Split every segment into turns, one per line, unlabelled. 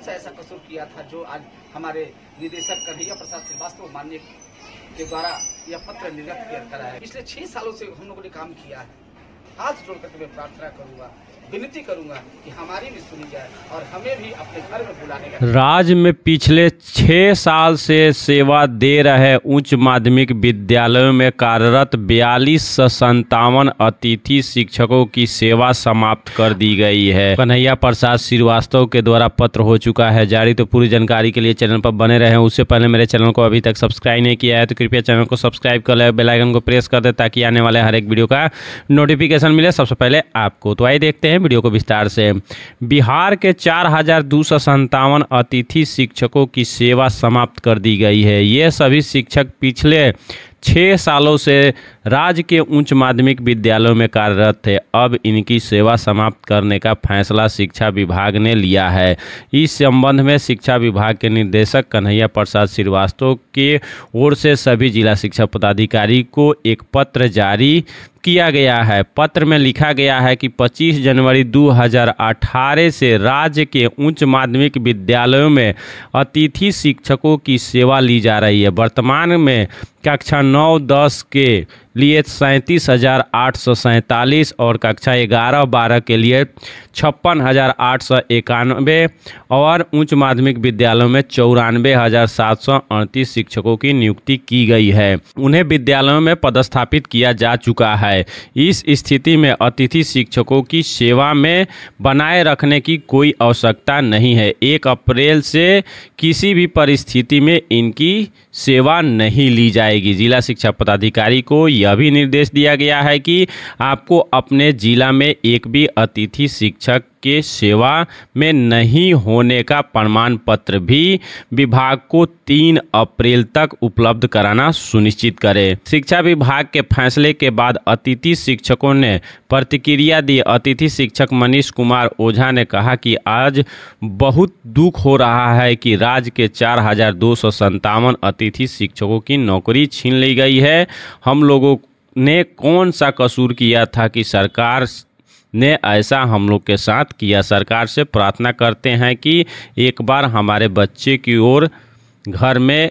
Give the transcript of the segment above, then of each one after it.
कौन सा ऐसा कसूर किया था जो आज हमारे निदेशक कन्हैया प्रसाद श्रीवास्तव मान्य के द्वारा यह पत्र निर्गत किया है पिछले छह सालों से हम लोगों ने काम किया है हाथ जोड़कर तुम्हें प्रार्थना करूंगा विनती करूंगा कि हमारी भी सुनी जाए और हमें भी अपने घर में बुलाने का राज्य में पिछले छह साल से सेवा दे रहे उच्च माध्यमिक विद्यालयों में कार्यरत बयालीस सौ संतावन अतिथि शिक्षकों की सेवा समाप्त कर दी गई है कन्हैया प्रसाद श्रीवास्तव के द्वारा पत्र हो चुका है जारी तो पूरी जानकारी के लिए चैनल पर बने रहे उससे पहले मेरे चैनल को अभी तक सब्सक्राइब नहीं किया है तो कृपया चैनल को सब्सक्राइब कर ले बेलाइकन को प्रेस कर दे ताकि आने वाले हर एक वीडियो का नोटिफिकेशन नोटिफिकेशन मिले सबसे पहले आपको तो आइए देखते हैं वीडियो को विस्तार से बिहार के चार हजार दो सौ संतावन अतिथि शिक्षकों की सेवा समाप्त कर दी गई है ये सभी शिक्षक पिछले छः सालों से राज्य के उच्च माध्यमिक विद्यालयों में कार्यरत थे अब इनकी सेवा समाप्त करने का फैसला शिक्षा विभाग ने लिया है इस संबंध में शिक्षा विभाग के निदेशक कन्हैया प्रसाद श्रीवास्तव के ओर से सभी जिला शिक्षा पदाधिकारी को एक पत्र जारी किया गया है पत्र में लिखा गया है कि 25 जनवरी 2018 से राज्य के उच्च माध्यमिक विद्यालयों में अतिथि शिक्षकों की सेवा ली जा रही है वर्तमान में कक्षा नौ दस के लिए सैंतीस हज़ार आठ सौ सैंतालीस और कक्षा ग्यारह बारह के लिए छप्पन हज़ार आठ सौ इक्यानवे और उच्च माध्यमिक विद्यालयों में चौरानवे हज़ार सात सौ अड़तीस शिक्षकों की नियुक्ति की गई है उन्हें विद्यालयों में पदस्थापित किया जा चुका है इस स्थिति में अतिथि शिक्षकों की सेवा में बनाए रखने की कोई आवश्यकता नहीं है एक अप्रैल से किसी भी परिस्थिति में इनकी सेवा नहीं ली जाएगी जिला शिक्षा पदाधिकारी को यह यह भी निर्देश दिया गया है कि आपको अपने जिला में एक भी अतिथि शिक्षक के सेवा में नहीं होने का प्रमाण पत्र भी विभाग को तीन अप्रैल तक उपलब्ध कराना सुनिश्चित करे शिक्षा विभाग के फैसले के बाद अतिथि शिक्षकों ने प्रतिक्रिया दी अतिथि शिक्षक मनीष कुमार ओझा ने कहा कि आज बहुत दुख हो रहा है कि राज्य के चार हजार दो सौ संतावन अतिथि शिक्षकों की नौकरी छीन ली गई है हम लोगों ने कौन सा कसूर किया था कि सरकार ने ऐसा हम लोग के साथ किया सरकार से प्रार्थना करते हैं कि एक बार हमारे बच्चे की ओर घर में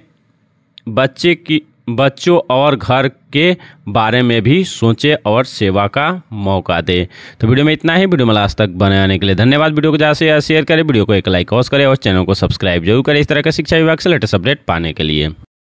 बच्चे की बच्चों और घर के बारे में भी सोचे और सेवा का मौका दे तो वीडियो में इतना ही वीडियो में लास्ट तक बनाने के लिए धन्यवाद वीडियो को ज़्यादा से ज़्यादा शेयर करें वीडियो को एक लाइक और करें और चैनल को सब्सक्राइब जरूर करें इस तरह का शिक्षा विभाग से लेटेस्ट अपडेट पाने के लिए